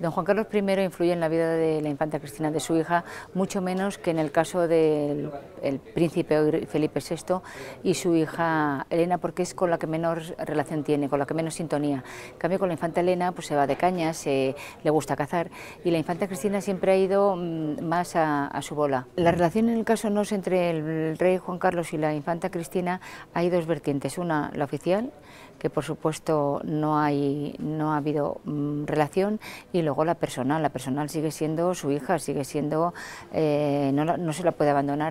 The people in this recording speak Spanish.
Don Juan Carlos I influye en la vida de la infanta Cristina de su hija, mucho menos que en el caso del príncipe Felipe VI y su hija Elena, porque es con la que menor relación tiene, con la que menos sintonía. En cambio, con la infanta Elena pues, se va de caña, se, le gusta cazar, y la infanta Cristina siempre ha ido mm, más a, su bola. La relación en el caso Nos entre el rey Juan Carlos y la infanta Cristina hay dos vertientes. Una, la oficial, que por supuesto no, hay, no ha habido mm, relación, y luego la personal, la personal sigue siendo su hija, sigue siendo, eh, no, no, se la puede abandonar